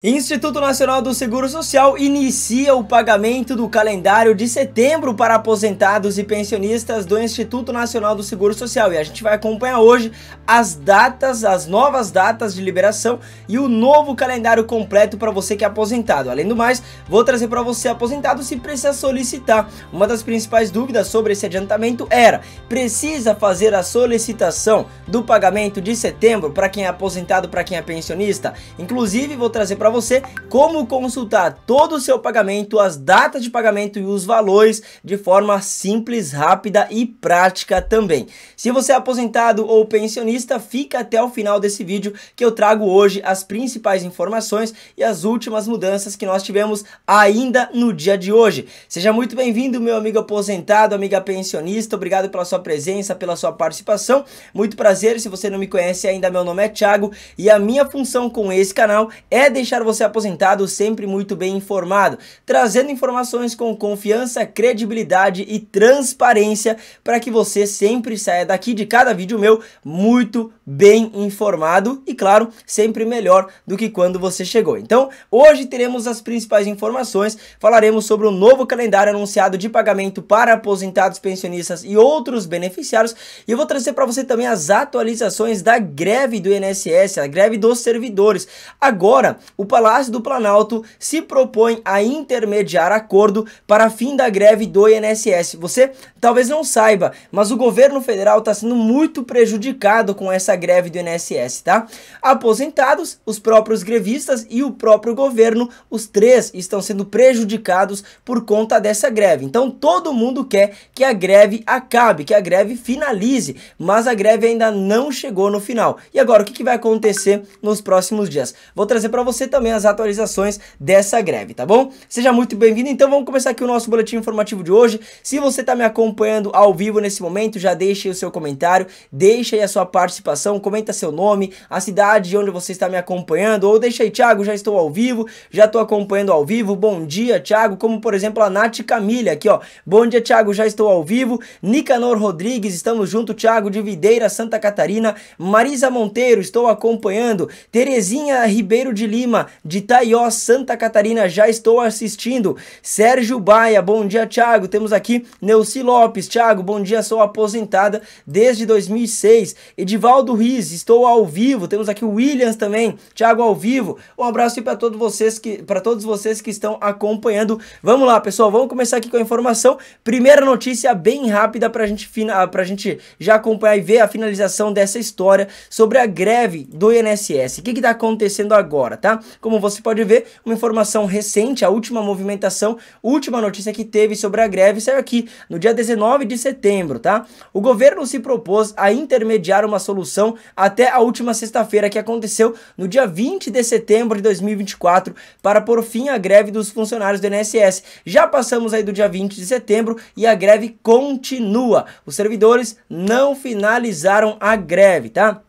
Instituto Nacional do Seguro Social inicia o pagamento do calendário de setembro para aposentados e pensionistas do Instituto Nacional do Seguro Social. E a gente vai acompanhar hoje as datas, as novas datas de liberação e o novo calendário completo para você que é aposentado. Além do mais, vou trazer para você aposentado se precisa solicitar. Uma das principais dúvidas sobre esse adiantamento era: precisa fazer a solicitação do pagamento de setembro para quem é aposentado, para quem é pensionista? Inclusive, vou trazer para para você como consultar todo o seu pagamento, as datas de pagamento e os valores de forma simples, rápida e prática também. Se você é aposentado ou pensionista, fica até o final desse vídeo que eu trago hoje as principais informações e as últimas mudanças que nós tivemos ainda no dia de hoje. Seja muito bem-vindo, meu amigo aposentado, amiga pensionista, obrigado pela sua presença, pela sua participação. Muito prazer, se você não me conhece ainda, meu nome é Thiago e a minha função com esse canal é deixar deixar você aposentado sempre muito bem informado, trazendo informações com confiança, credibilidade e transparência para que você sempre saia daqui de cada vídeo meu muito bem informado e, claro, sempre melhor do que quando você chegou. Então, hoje teremos as principais informações, falaremos sobre o novo calendário anunciado de pagamento para aposentados, pensionistas e outros beneficiários e eu vou trazer para você também as atualizações da greve do INSS, a greve dos servidores. Agora, o Palácio do Planalto se propõe a intermediar acordo para fim da greve do INSS. Você talvez não saiba, mas o governo federal está sendo muito prejudicado com essa greve do INSS, tá? Aposentados, os próprios grevistas e o próprio governo, os três estão sendo prejudicados por conta dessa greve. Então todo mundo quer que a greve acabe, que a greve finalize, mas a greve ainda não chegou no final. E agora, o que, que vai acontecer nos próximos dias? Vou trazer para você também as atualizações dessa greve, tá bom? Seja muito bem-vindo, então vamos começar aqui o nosso boletim informativo de hoje. Se você está me acompanhando ao vivo nesse momento, já deixe o seu comentário, deixe aí a sua participação comenta seu nome, a cidade onde você está me acompanhando, ou deixa aí, Thiago, já estou ao vivo, já estou acompanhando ao vivo, bom dia, Thiago, como por exemplo a Nath Camilha aqui, ó, bom dia, Thiago, já estou ao vivo, Nicanor Rodrigues, estamos junto, Thiago, de Videira, Santa Catarina, Marisa Monteiro, estou acompanhando, Terezinha Ribeiro de Lima, de Taió, Santa Catarina, já estou assistindo, Sérgio Baia, bom dia, Thiago, temos aqui Neuci Lopes, Thiago, bom dia, sou aposentada desde 2006, Edivaldo estou ao vivo. Temos aqui o Williams também, Thiago ao vivo. Um abraço para todos vocês que para todos vocês que estão acompanhando. Vamos lá, pessoal, vamos começar aqui com a informação. Primeira notícia bem rápida para gente pra gente já acompanhar e ver a finalização dessa história sobre a greve do INSS. O que está acontecendo agora, tá? Como você pode ver, uma informação recente, a última movimentação, última notícia que teve sobre a greve saiu aqui no dia 19 de setembro, tá? O governo se propôs a intermediar uma solução então, até a última sexta-feira, que aconteceu no dia 20 de setembro de 2024, para por fim a greve dos funcionários do INSS. Já passamos aí do dia 20 de setembro e a greve continua. Os servidores não finalizaram a greve, tá?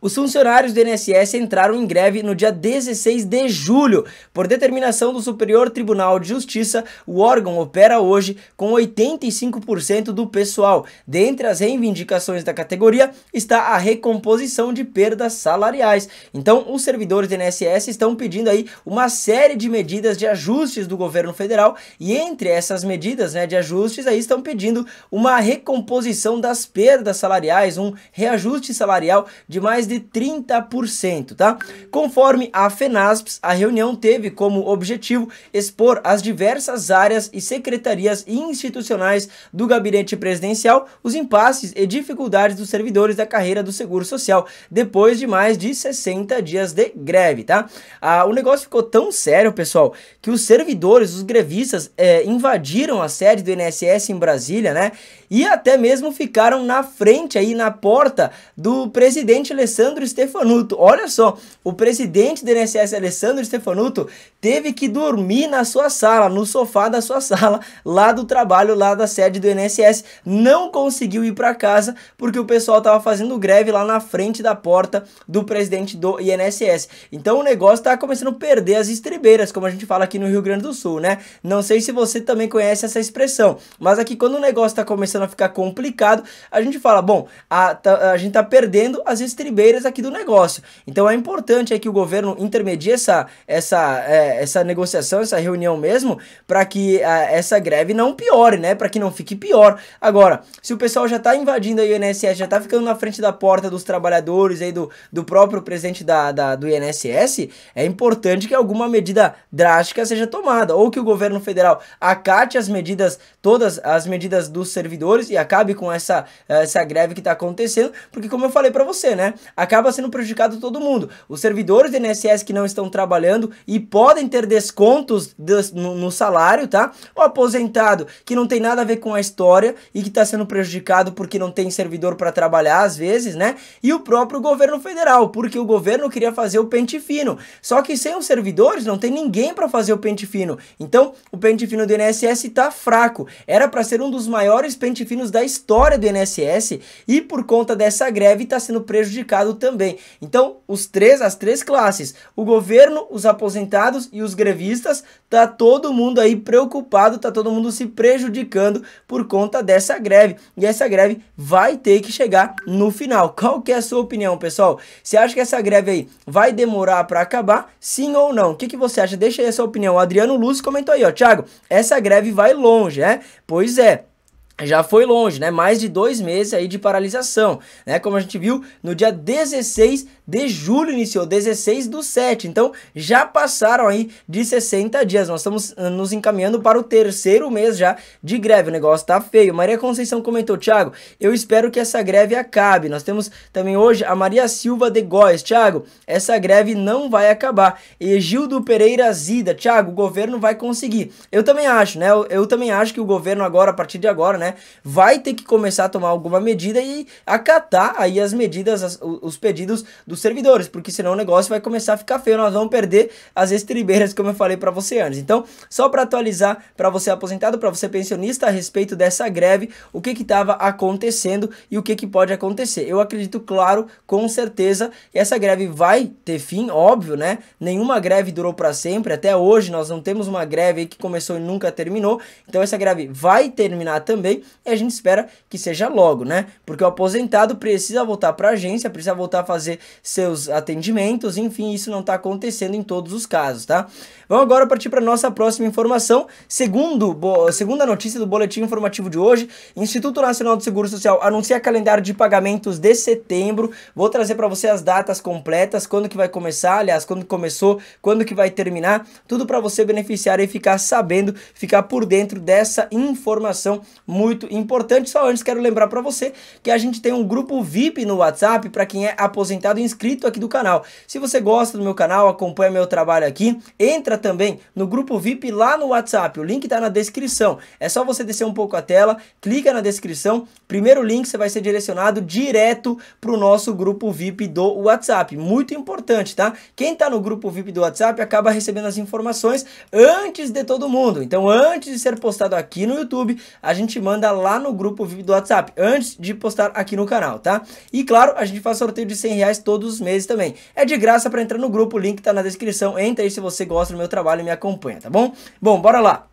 Os funcionários do INSS entraram em greve no dia 16 de julho. Por determinação do Superior Tribunal de Justiça, o órgão opera hoje com 85% do pessoal. Dentre as reivindicações da categoria está a recomposição de perdas salariais. Então, os servidores do INSS estão pedindo aí uma série de medidas de ajustes do governo federal e entre essas medidas né, de ajustes aí estão pedindo uma recomposição das perdas salariais, um reajuste salarial de mais de 30%, tá? Conforme a FENASPS, a reunião teve como objetivo expor as diversas áreas e secretarias institucionais do gabinete presidencial os impasses e dificuldades dos servidores da carreira do Seguro Social depois de mais de 60 dias de greve, tá? Ah, o negócio ficou tão sério, pessoal, que os servidores, os grevistas, é, invadiram a sede do INSS em Brasília, né? e até mesmo ficaram na frente aí na porta do presidente Alessandro Stefanuto. Olha só, o presidente do INSS Alessandro Stefanuto teve que dormir na sua sala, no sofá da sua sala, lá do trabalho, lá da sede do INSS, não conseguiu ir para casa porque o pessoal estava fazendo greve lá na frente da porta do presidente do INSS. Então o negócio está começando a perder as estribeiras, como a gente fala aqui no Rio Grande do Sul, né? Não sei se você também conhece essa expressão, mas aqui quando o negócio está começando começando a ficar complicado, a gente fala, bom, a, a gente tá perdendo as estribeiras aqui do negócio. Então é importante é que o governo intermedie essa, essa, é, essa negociação, essa reunião mesmo, para que a, é, essa greve não piore, né? Para que não fique pior. Agora, se o pessoal já tá invadindo aí o INSS, já tá ficando na frente da porta dos trabalhadores aí do, do próprio presidente da, da, do INSS, é importante que alguma medida drástica seja tomada, ou que o governo federal acate as medidas, todas as medidas dos servidores servidores e acabe com essa, essa greve que está acontecendo, porque como eu falei para você, né, acaba sendo prejudicado todo mundo. Os servidores do INSS que não estão trabalhando e podem ter descontos no, no, salário, tá? O aposentado que não tem nada a ver com a história e que está sendo prejudicado porque não tem servidor para trabalhar às vezes, né? E o próprio governo federal, porque o governo queria fazer o pente fino. Só que sem os servidores não tem ninguém para fazer o pente fino. Então, o pente fino do INSS está fraco. Era para ser um dos maiores pente extremamente finos da história do INSS e por conta dessa greve está sendo prejudicado também. Então, os três, as três classes, o governo, os aposentados e os grevistas, tá todo mundo aí preocupado, tá todo mundo se prejudicando por conta dessa greve. E essa greve vai ter que chegar no final. Qual que é a sua opinião, pessoal? Você acha que essa greve aí vai demorar para acabar? Sim ou não? O que, que você acha? Deixa aí a sua opinião. O Adriano Luz comentou aí, ó, Thiago, essa greve vai longe, é? Pois é já foi longe, né? Mais de dois meses aí de paralisação, né? Como a gente viu no dia 16 de julho iniciou, 16 do 7. Então já passaram aí de 60 dias. Nós estamos ah, nos encaminhando para o terceiro mês já de greve. O negócio tá feio. Maria Conceição comentou, Thiago, eu espero que essa greve acabe. Nós temos também hoje a Maria Silva de Góes. Thiago, essa greve não vai acabar. Egildo Pereira Zida, Thiago, o governo vai conseguir. Eu também acho, né? Eu, eu também acho que o governo agora, a partir de agora, né, vai ter que começar a tomar alguma medida e acatar aí as medidas, as, os pedidos do servidores, porque senão o negócio vai começar a ficar feio, nós vamos perder as estribeiras, como eu falei para você antes. Então, só para atualizar para você aposentado, para você pensionista a respeito dessa greve, o que estava acontecendo e o que, que pode acontecer. Eu acredito, claro, com certeza, essa greve vai ter fim, óbvio, né? Nenhuma greve durou para sempre, até hoje nós não temos uma greve que começou e nunca terminou, então essa greve vai terminar também e a gente espera que seja logo, né? Porque o aposentado precisa voltar para a agência, precisa voltar a fazer seus atendimentos, enfim, isso não está acontecendo em todos os casos, tá? Vamos agora partir para nossa próxima informação. Segundo, segunda notícia do boletim informativo de hoje, Instituto Nacional do Seguro Social anuncia calendário de pagamentos de setembro. Vou trazer para você as datas completas, quando que vai começar, aliás, quando começou, quando que vai terminar, tudo para você beneficiar e ficar sabendo, ficar por dentro dessa informação muito importante. Só antes quero lembrar para você que a gente tem um grupo VIP no WhatsApp para quem é aposentado e inscrito inscrito aqui do canal. Se você gosta do meu canal, acompanha meu trabalho aqui, entra também no grupo VIP lá no WhatsApp. O link está na descrição. É só você descer um pouco a tela, clica na descrição, Primeiro link você vai ser direcionado direto para o nosso grupo VIP do WhatsApp. Muito importante, tá? Quem está no grupo VIP do WhatsApp acaba recebendo as informações antes de todo mundo. Então, antes de ser postado aqui no YouTube, a gente manda lá no grupo VIP do WhatsApp, antes de postar aqui no canal, tá? E claro, a gente faz sorteio de 100 reais todos os meses também. É de graça para entrar no grupo, o link está na descrição. Entra aí se você gosta do meu trabalho e me acompanha, tá bom? Bom, bora lá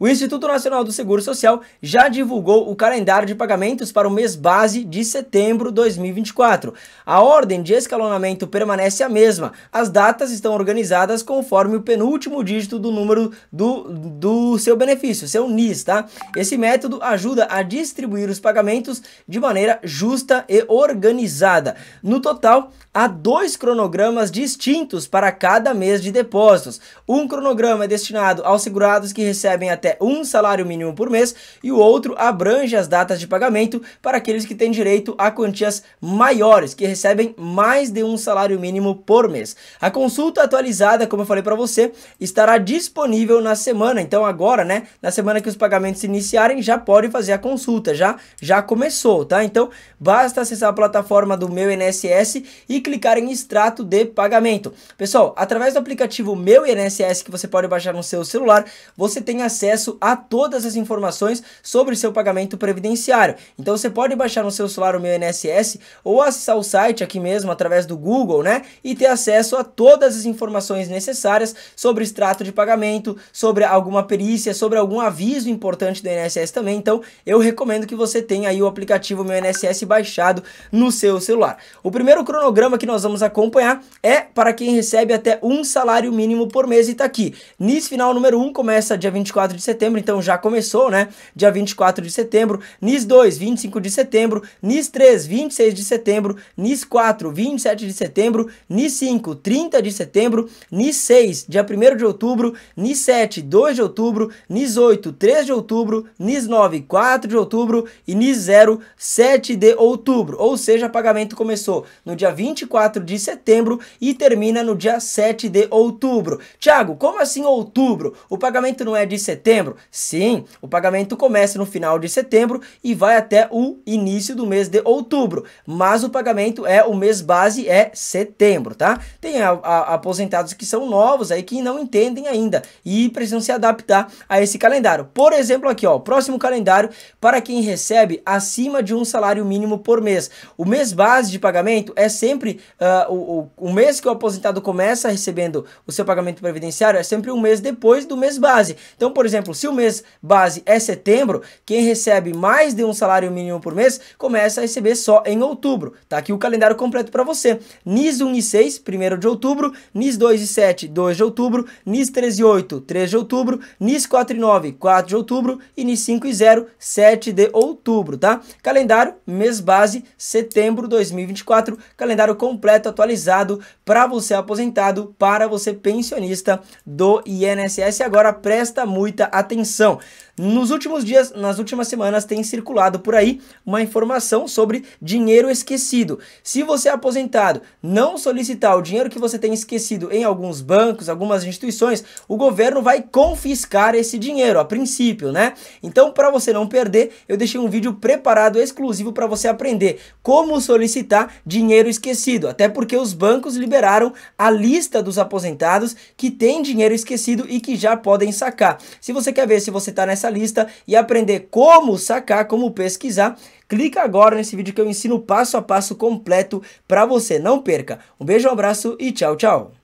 o Instituto Nacional do Seguro Social já divulgou o calendário de pagamentos para o mês base de setembro de 2024. A ordem de escalonamento permanece a mesma. As datas estão organizadas conforme o penúltimo dígito do número do, do seu benefício, seu NIS, tá? Esse método ajuda a distribuir os pagamentos de maneira justa e organizada. No total, há dois cronogramas distintos para cada mês de depósitos. Um cronograma é destinado aos segurados que recebem até até um salário mínimo por mês e o outro abrange as datas de pagamento para aqueles que têm direito a quantias maiores, que recebem mais de um salário mínimo por mês. A consulta atualizada, como eu falei para você, estará disponível na semana, então agora, né, na semana que os pagamentos iniciarem, já pode fazer a consulta, já já começou, tá? Então, basta acessar a plataforma do Meu INSS e clicar em extrato de pagamento. Pessoal, através do aplicativo Meu INSS que você pode baixar no seu celular, você tem acesso acesso a todas as informações sobre seu pagamento previdenciário. Então você pode baixar no seu celular o Meu INSS ou acessar o site aqui mesmo através do Google, né? E ter acesso a todas as informações necessárias sobre extrato de pagamento, sobre alguma perícia, sobre algum aviso importante do INSS também. Então eu recomendo que você tenha aí o aplicativo Meu INSS baixado no seu celular. O primeiro cronograma que nós vamos acompanhar é para quem recebe até um salário mínimo por mês e está aqui. NIS final número 1 um começa dia 24 de setembro, então já começou, né? Dia 24 de setembro, NIS 2, 25 de setembro, NIS 3, 26 de setembro, NIS 4, 27 de setembro, NIS 5, 30 de setembro, NIS 6, dia 1 de outubro, NIS 7, 2 de outubro, NIS 8, 3 de outubro, NIS 9, 4 de outubro e NIS 0, 7 de outubro. Ou seja, pagamento começou no dia 24 de setembro e termina no dia 7 de outubro. Tiago, como assim outubro? O pagamento não é de setembro? setembro. Sim, o pagamento começa no final de setembro e vai até o início do mês de outubro, mas o pagamento é o mês base é setembro, tá? Tem a, a, aposentados que são novos aí que não entendem ainda e precisam se adaptar a esse calendário. Por exemplo, aqui ó, próximo calendário para quem recebe acima de um salário mínimo por mês. O mês base de pagamento é sempre uh, o, o, o mês que o aposentado começa recebendo o seu pagamento previdenciário é sempre um mês depois do mês base. Então, por exemplo, exemplo, se o mês base é setembro, quem recebe mais de um salário mínimo por mês começa a receber só em outubro. Tá aqui o calendário completo para você. NIS 1 e 6, 1 de outubro, NIS 2 e 7, 2 de outubro, NIS 13 e 8, 3 de outubro, NIS 4 e 9, 4 de outubro e NIS 5 e 0, 7 de outubro, tá? Calendário mês base setembro 2024, calendário completo atualizado para você aposentado, para você pensionista do INSS. Agora presta muita atenção. Nos últimos dias, nas últimas semanas, tem circulado por aí uma informação sobre dinheiro esquecido. Se você é aposentado não solicitar o dinheiro que você tem esquecido em alguns bancos, algumas instituições, o governo vai confiscar esse dinheiro, a princípio, né? Então, para você não perder, eu deixei um vídeo preparado exclusivo para você aprender como solicitar dinheiro esquecido. Até porque os bancos liberaram a lista dos aposentados que têm dinheiro esquecido e que já podem sacar. Se você quer ver se você está nessa lista e aprender como sacar, como pesquisar, clica agora nesse vídeo que eu ensino passo a passo completo para você. Não perca. Um beijo, um abraço e tchau, tchau.